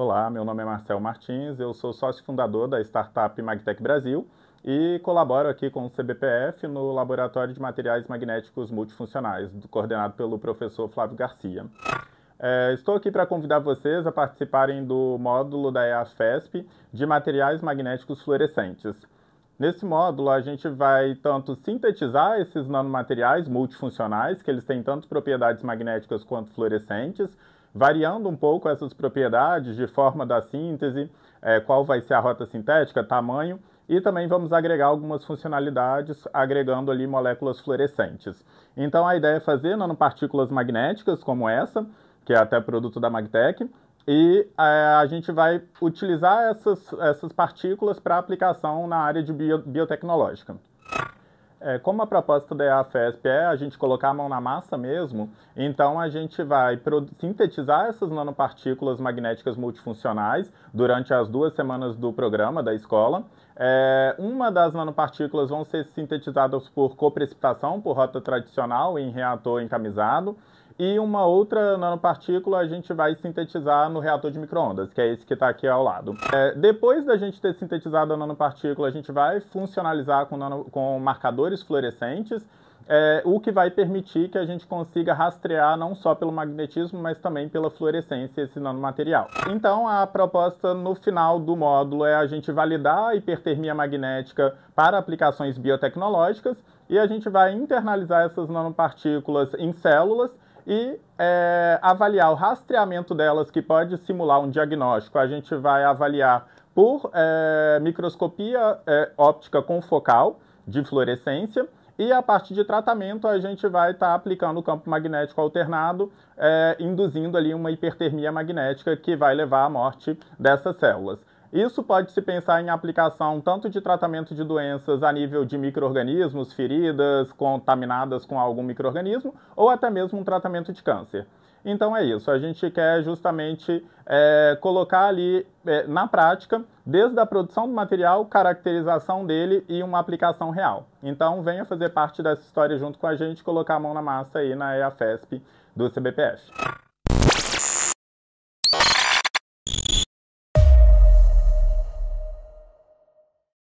Olá, meu nome é Marcel Martins, eu sou sócio fundador da startup Magtech Brasil e colaboro aqui com o CBPF no Laboratório de Materiais Magnéticos Multifuncionais, coordenado pelo professor Flávio Garcia. É, estou aqui para convidar vocês a participarem do módulo da EAFESP de materiais magnéticos fluorescentes. Nesse módulo, a gente vai tanto sintetizar esses nanomateriais multifuncionais, que eles têm tanto propriedades magnéticas quanto fluorescentes, variando um pouco essas propriedades de forma da síntese, é, qual vai ser a rota sintética, tamanho, e também vamos agregar algumas funcionalidades, agregando ali moléculas fluorescentes. Então a ideia é fazer nanopartículas magnéticas como essa, que é até produto da Magtech, e é, a gente vai utilizar essas, essas partículas para aplicação na área de bio, biotecnológica é, como a proposta da EAFESP é a gente colocar a mão na massa mesmo, então a gente vai sintetizar essas nanopartículas magnéticas multifuncionais durante as duas semanas do programa da escola. É, uma das nanopartículas vão ser sintetizadas por coprecipitação, por rota tradicional, em reator encamisado, e uma outra nanopartícula a gente vai sintetizar no reator de microondas, que é esse que está aqui ao lado. É, depois da gente ter sintetizado a nanopartícula, a gente vai funcionalizar com, nano, com marcadores fluorescentes, é, o que vai permitir que a gente consiga rastrear não só pelo magnetismo, mas também pela fluorescência esse nanomaterial. Então, a proposta no final do módulo é a gente validar a hipertermia magnética para aplicações biotecnológicas e a gente vai internalizar essas nanopartículas em células e é, avaliar o rastreamento delas, que pode simular um diagnóstico. A gente vai avaliar por é, microscopia é, óptica focal de fluorescência. E a parte de tratamento, a gente vai estar tá aplicando o campo magnético alternado, é, induzindo ali uma hipertermia magnética que vai levar à morte dessas células. Isso pode se pensar em aplicação tanto de tratamento de doenças a nível de microrganismos, feridas contaminadas com algum microrganismo, ou até mesmo um tratamento de câncer. Então é isso, a gente quer justamente é, colocar ali é, na prática, desde a produção do material, caracterização dele e uma aplicação real. Então venha fazer parte dessa história junto com a gente, colocar a mão na massa aí na EAFESP do CBPF.